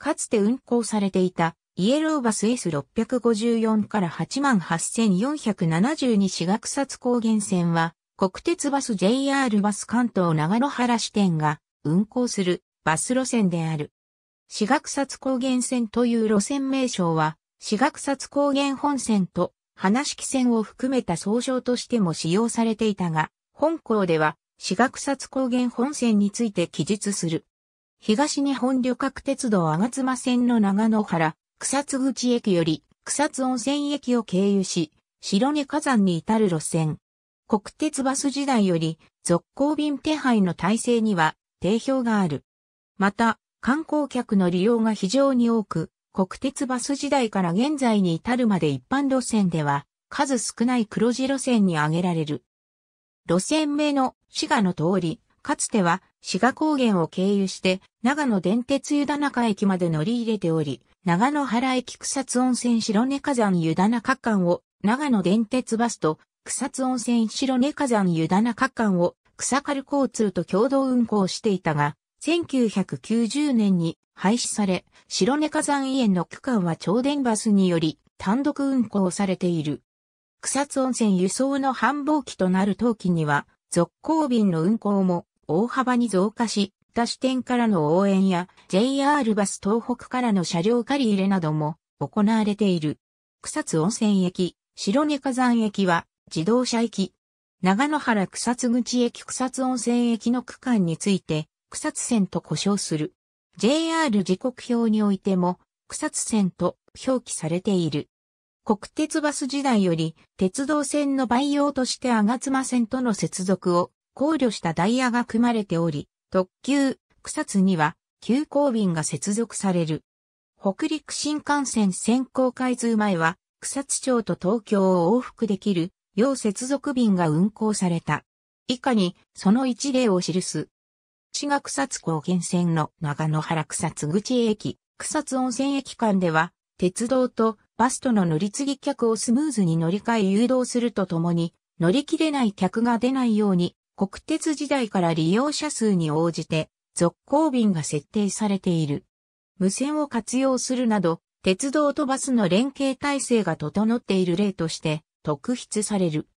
かつて運行されていたイエローバス S654 から88472志学札高原線は国鉄バス JR バス関東長野原支店が運行するバス路線である。四。学札高原線という路線名称は四。学札高原本線と花敷線を含めた総称としても使用されていたが、本校では四。学札高原本線について記述する。東日本旅客鉄道吾妻線の長野原、草津口駅より草津温泉駅を経由し、白根火山に至る路線。国鉄バス時代より続行便手配の体制には定評がある。また、観光客の利用が非常に多く、国鉄バス時代から現在に至るまで一般路線では、数少ない黒字路線に挙げられる。路線名の滋賀の通り、かつては滋賀高原を経由して、長野電鉄湯田中駅まで乗り入れており、長野原駅草津温泉白根火山湯田中間を、長野電鉄バスと、草津温泉白根火山湯田中間を、草軽交通と共同運行していたが、1990年に廃止され、白根火山園の区間は超電バスにより単独運行されている。草津温泉輸送の繁忙期となる当期には、続行便の運行も大幅に増加し、他支店からの応援や JR バス東北からの車両借り入れなども行われている。草津温泉駅、白根火山駅は自動車駅。長野原草津口駅草津温泉駅の区間について草津線と呼称する。JR 時刻表においても草津線と表記されている。国鉄バス時代より鉄道線の培養として吾妻線との接続を考慮したダイヤが組まれており、特急、草津には、急行便が接続される。北陸新幹線先行開通前は、草津町と東京を往復できる、要接続便が運行された。以下に、その一例を記す。千賀草津高原線の長野原草津口駅、草津温泉駅間では、鉄道とバスとの乗り継ぎ客をスムーズに乗り換え誘導するとともに、乗り切れない客が出ないように、国鉄時代から利用者数に応じて、続行便が設定されている。無線を活用するなど、鉄道とバスの連携体制が整っている例として、特筆される。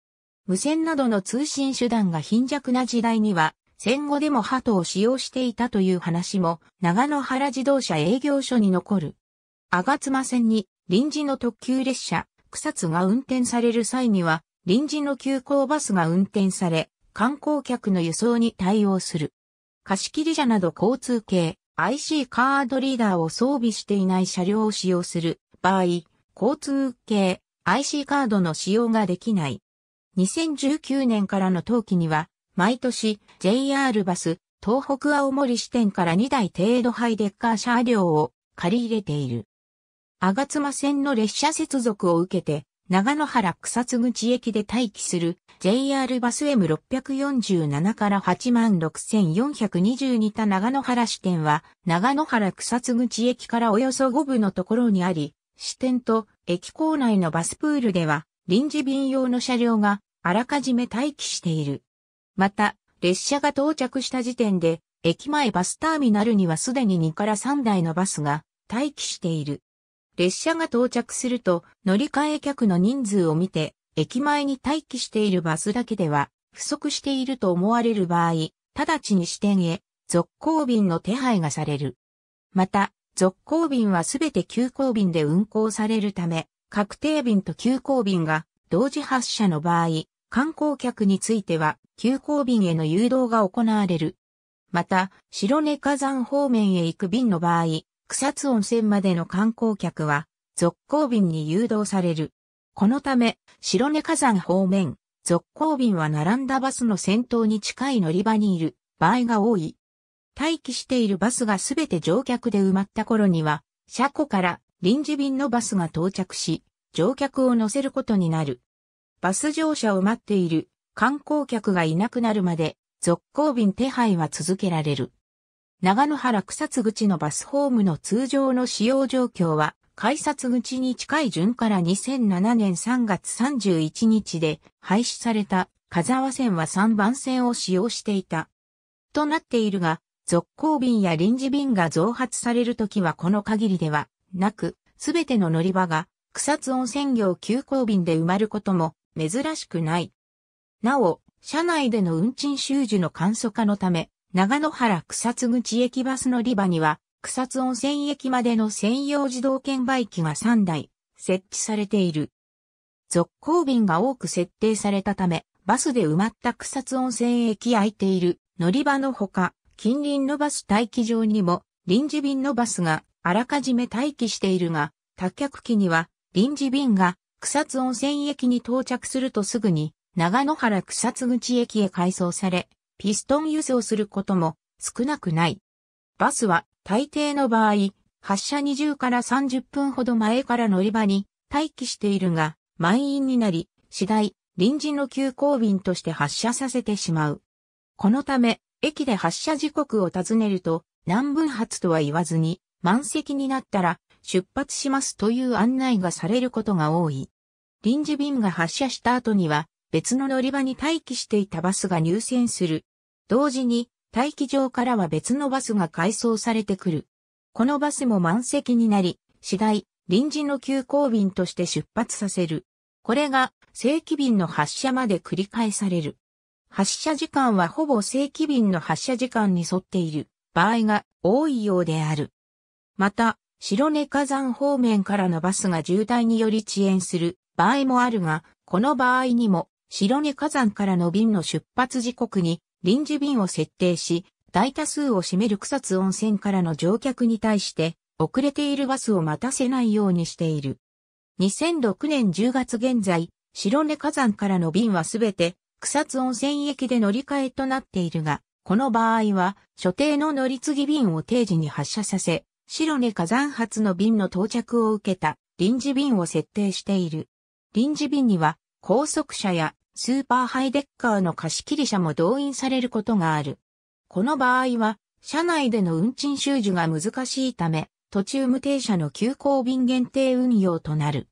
無線などの通信手段が貧弱な時代には、戦後でもハトを使用していたという話も、長野原自動車営業所に残る。吾妻線に臨時の特急列車、草津が運転される際には、臨時の急行バスが運転され、観光客の輸送に対応する。貸切車など交通系 IC カードリーダーを装備していない車両を使用する場合、交通系 IC カードの使用ができない。2019年からの冬季には、毎年 JR バス、東北青森支店から2台程度ハイデッカー車両を借り入れている。つま線の列車接続を受けて、長野原草津口駅で待機する JR バス M647 から86,422た長野原支店は長野原草津口駅からおよそ5分のところにあり、支店と駅構内のバスプールでは臨時便用の車両があらかじめ待機している。また、列車が到着した時点で駅前バスターミナルにはすでに2から3台のバスが待機している。列車が到着すると、乗り換え客の人数を見て、駅前に待機しているバスだけでは、不足していると思われる場合、直ちに支店へ、続行便の手配がされる。また、続行便はすべて急行便で運行されるため、確定便と急行便が同時発車の場合、観光客については急行便への誘導が行われる。また、白根火山方面へ行く便の場合、草津温泉までの観光客は、続行便に誘導される。このため、白根火山方面、続行便は並んだバスの先頭に近い乗り場にいる場合が多い。待機しているバスがすべて乗客で埋まった頃には、車庫から臨時便のバスが到着し、乗客を乗せることになる。バス乗車を待っている観光客がいなくなるまで、続行便手配は続けられる。長野原草津口のバスホームの通常の使用状況は、改札口に近い順から2007年3月31日で廃止された、風沢線は3番線を使用していた。となっているが、続行便や臨時便が増発されるときはこの限りではなく、すべての乗り場が草津温泉業急行便で埋まることも珍しくない。なお、車内での運賃収受の簡素化のため、長野原草津口駅バス乗り場には、草津温泉駅までの専用自動券売機が3台、設置されている。続行便が多く設定されたため、バスで埋まった草津温泉駅空いている乗り場のほか、近隣のバス待機場にも、臨時便のバスがあらかじめ待機しているが、多客機には臨時便が草津温泉駅に到着するとすぐに長野原草津口駅へ改装され、ピストン輸送することも少なくない。バスは大抵の場合、発車20から30分ほど前から乗り場に待機しているが、満員になり、次第、臨時の急行便として発車させてしまう。このため、駅で発車時刻を尋ねると、何分発とは言わずに、満席になったら、出発しますという案内がされることが多い。臨時便が発車した後には、別の乗り場に待機していたバスが入線する同時に、待機場からは別のバスが改装されてくる。このバスも満席になり、次第、臨時の急行便として出発させる。これが正規便の発車まで繰り返される。発車時間はほぼ正規便の発車時間に沿っている場合が多いようである。また、白根火山方面からのバスが渋滞により遅延する場合もあるが、この場合にも白根火山からの便の出発時刻に臨時便を設定し、大多数を占める草津温泉からの乗客に対して、遅れているバスを待たせないようにしている。2006年10月現在、白根火山からの便はすべて草津温泉駅で乗り換えとなっているが、この場合は所定の乗り継ぎ便を定時に発車させ、白根火山発の便の到着を受けた臨時便を設定している。臨時便には高速車やスーパーハイデッカーの貸切車も動員されることがある。この場合は、車内での運賃収受が難しいため、途中無停車の急行便限定運用となる。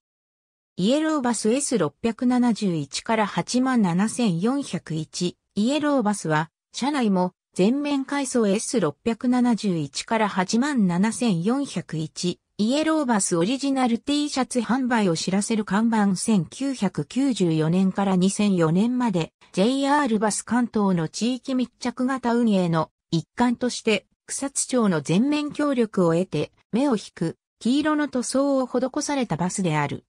イエローバス S671 から87401、イエローバスは、車内も全面改装 S671 から87401、イエローバスオリジナル T シャツ販売を知らせる看板1994年から2004年まで JR バス関東の地域密着型運営の一環として草津町の全面協力を得て目を引く黄色の塗装を施されたバスである。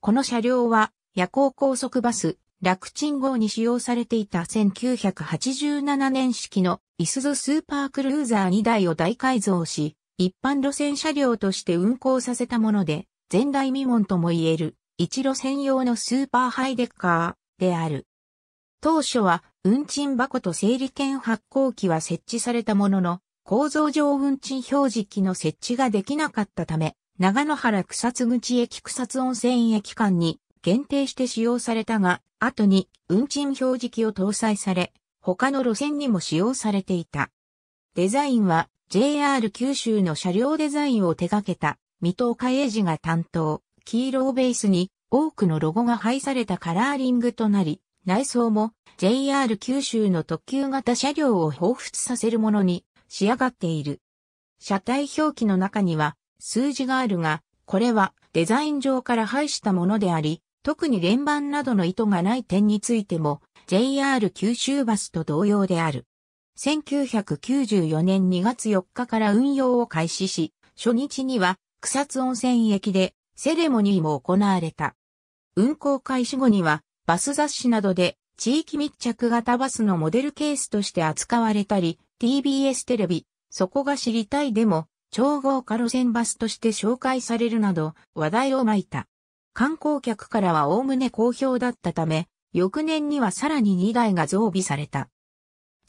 この車両は夜行高速バス楽チン号に使用されていた1987年式のイスズスーパークルーザー2台を大改造し一般路線車両として運行させたもので、前代未聞とも言える、一路専用のスーパーハイデッカーである。当初は、運賃箱と整理券発行機は設置されたものの、構造上運賃表示機の設置ができなかったため、長野原草津口駅草津温泉駅間に限定して使用されたが、後に運賃表示機を搭載され、他の路線にも使用されていた。デザインは JR 九州の車両デザインを手掛けた、水戸岡英二が担当、黄色をベースに多くのロゴが配されたカラーリングとなり、内装も JR 九州の特急型車両を彷彿させるものに仕上がっている。車体表記の中には数字があるが、これはデザイン上から配したものであり、特に連番などの意図がない点についても JR 九州バスと同様である。1994年2月4日から運用を開始し、初日には草津温泉駅でセレモニーも行われた。運行開始後にはバス雑誌などで地域密着型バスのモデルケースとして扱われたり、TBS テレビ、そこが知りたいでも、超豪華路線バスとして紹介されるなど話題を巻いた。観光客からは概ね好評だったため、翌年にはさらに2台が増備された。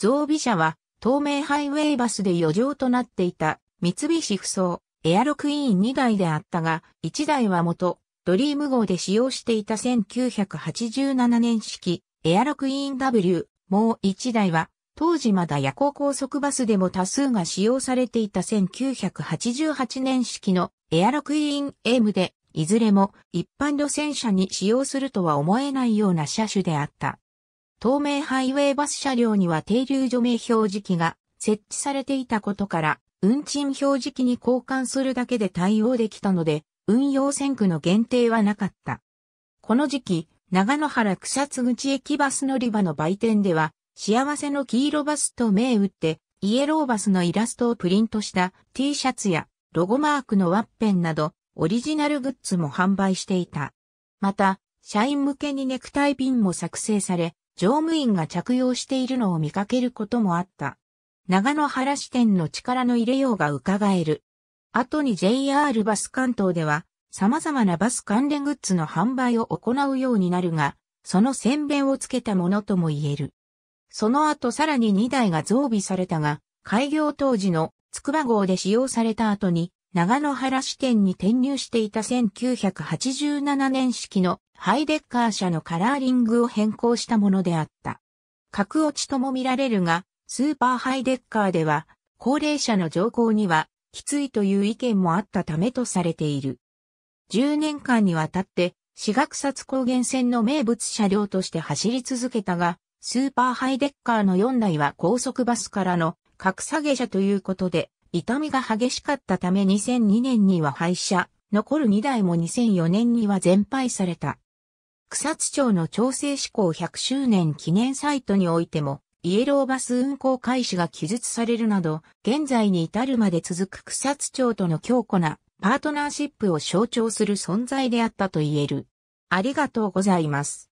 増備車は、透明ハイウェイバスで余剰となっていた、三菱ふそう、エアロクイーン2台であったが、1台は元、ドリーム号で使用していた1987年式、エアロクイーン W、もう1台は、当時まだ夜行高速バスでも多数が使用されていた1988年式のエアロクイーン M で、いずれも一般路線車に使用するとは思えないような車種であった。透明ハイウェイバス車両には停留所名表示器が設置されていたことから、運賃表示器に交換するだけで対応できたので、運用線区の限定はなかった。この時期、長野原草津口駅バス乗り場の売店では、幸せの黄色バスと銘打って、イエローバスのイラストをプリントした T シャツやロゴマークのワッペンなど、オリジナルグッズも販売していた。また、社員向けにネクタイピンも作成され、乗務員が着用しているのを見かけることもあった。長野原支店の力の入れようが伺える。後に JR バス関東では様々なバス関連グッズの販売を行うようになるが、その宣弁をつけたものとも言える。その後さらに2台が増備されたが、開業当時の筑波号で使用された後に、長野原支店に転入していた1987年式のハイデッカー社のカラーリングを変更したものであった。格落ちとも見られるが、スーパーハイデッカーでは、高齢者の乗降には、きついという意見もあったためとされている。10年間にわたって、四岳札高原線の名物車両として走り続けたが、スーパーハイデッカーの4台は高速バスからの格下げ車ということで、痛みが激しかったため2002年には廃車、残る2台も2004年には全廃された。草津町の調整志向100周年記念サイトにおいても、イエローバス運行開始が記述されるなど、現在に至るまで続く草津町との強固なパートナーシップを象徴する存在であったと言える。ありがとうございます。